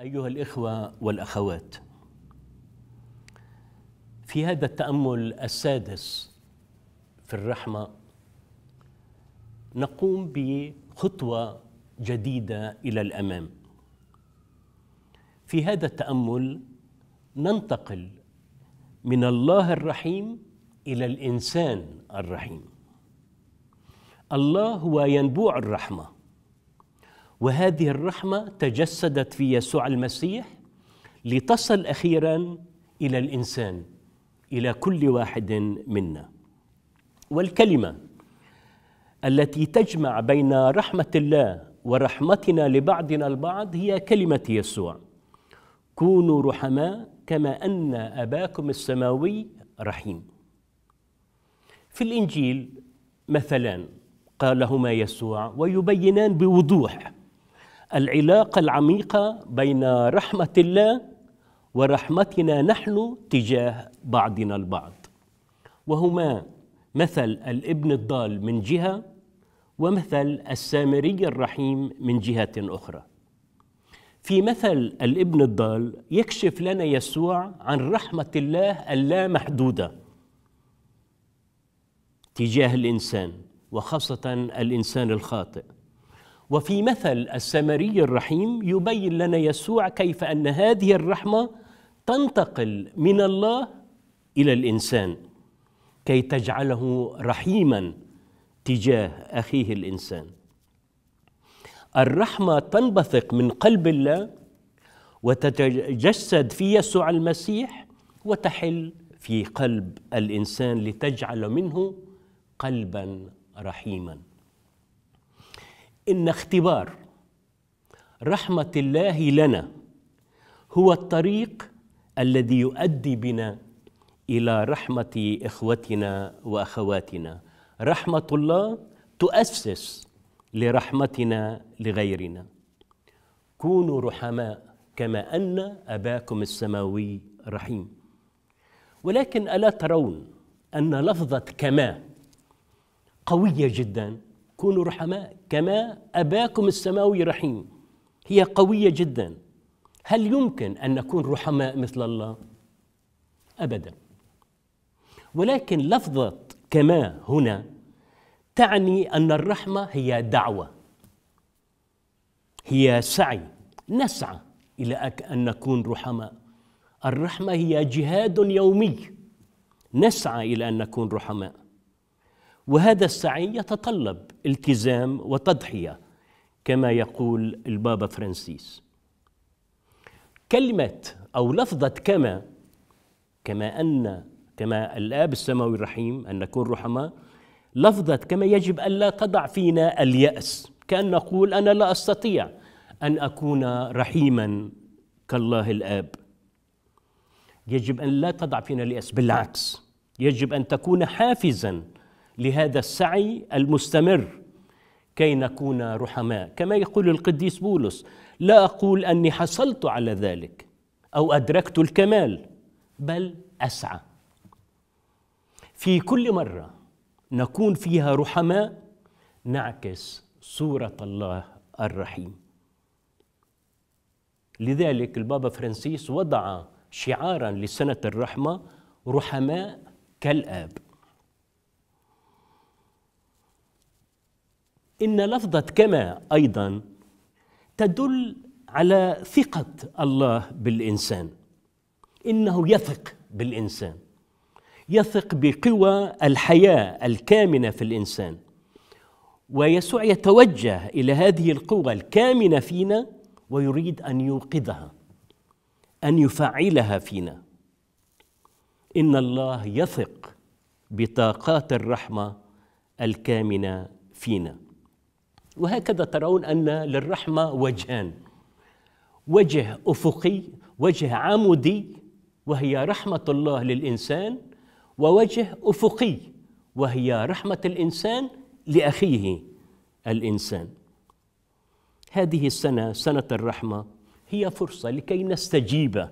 أيها الإخوة والأخوات في هذا التأمل السادس في الرحمة نقوم بخطوة جديدة إلى الأمام في هذا التأمل ننتقل من الله الرحيم إلى الإنسان الرحيم الله هو ينبوع الرحمة وهذه الرحمه تجسدت في يسوع المسيح لتصل اخيرا الى الانسان الى كل واحد منا والكلمه التي تجمع بين رحمه الله ورحمتنا لبعضنا البعض هي كلمه يسوع كونوا رحماء كما ان اباكم السماوي رحيم في الانجيل مثلان قالهما يسوع ويبينان بوضوح العلاقة العميقة بين رحمة الله ورحمتنا نحن تجاه بعضنا البعض وهما مثل الابن الضال من جهة ومثل السامري الرحيم من جهة أخرى في مثل الابن الضال يكشف لنا يسوع عن رحمة الله اللامحدودة تجاه الإنسان وخاصة الإنسان الخاطئ وفي مثل السامري الرحيم يبين لنا يسوع كيف ان هذه الرحمه تنتقل من الله الى الانسان كي تجعله رحيما تجاه اخيه الانسان الرحمه تنبثق من قلب الله وتتجسد في يسوع المسيح وتحل في قلب الانسان لتجعل منه قلبا رحيما إن اختبار رحمة الله لنا هو الطريق الذي يؤدي بنا إلى رحمة إخوتنا وأخواتنا رحمة الله تؤسس لرحمتنا لغيرنا كونوا رحماء كما أن أباكم السماوي رحيم ولكن ألا ترون أن لفظة كما قوية جداً كونوا رحماء كما أباكم السماوي رحيم هي قوية جدا هل يمكن أن نكون رحماء مثل الله؟ أبدا ولكن لفظة كما هنا تعني أن الرحمة هي دعوة هي سعي نسعى إلى أن نكون رحماء الرحمة هي جهاد يومي نسعى إلى أن نكون رحماء وهذا السعي يتطلب التزام وتضحيه كما يقول البابا فرانسيس كلمه او لفظه كما كما ان كما الاب السماوي الرحيم ان نكون رحماء لفظه كما يجب الا تضع فينا الياس كان نقول انا لا استطيع ان اكون رحيما كالله الاب يجب ان لا تضع فينا الياس بالعكس يجب ان تكون حافزا لهذا السعي المستمر كي نكون رحماء كما يقول القديس بولس لا اقول اني حصلت على ذلك او ادركت الكمال بل اسعى في كل مره نكون فيها رحماء نعكس صوره الله الرحيم لذلك البابا فرانسيس وضع شعارا لسنه الرحمه رحماء كالاب إن لفظة كما أيضا تدل على ثقة الله بالإنسان إنه يثق بالإنسان يثق بقوى الحياة الكامنة في الإنسان ويسوع يتوجه إلى هذه القوة الكامنة فينا ويريد أن يوقظها أن يفعلها فينا إن الله يثق بطاقات الرحمة الكامنة فينا وهكذا ترون أن للرحمة وجهان وجه أفقي وجه عمودي وهي رحمة الله للإنسان ووجه أفقي وهي رحمة الإنسان لأخيه الإنسان هذه السنة سنة الرحمة هي فرصة لكي نستجيب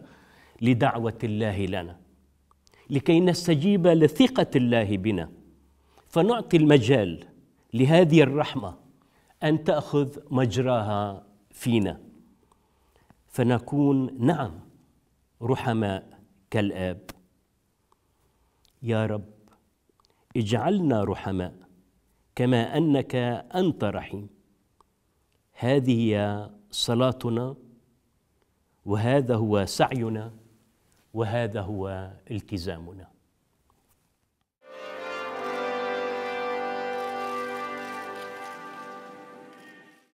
لدعوة الله لنا لكي نستجيب لثقة الله بنا فنعطي المجال لهذه الرحمة أن تأخذ مجراها فينا فنكون نعم رحماء كالآب يا رب اجعلنا رحماء كما أنك أنت رحيم هذه هي صلاتنا وهذا هو سعينا وهذا هو التزامنا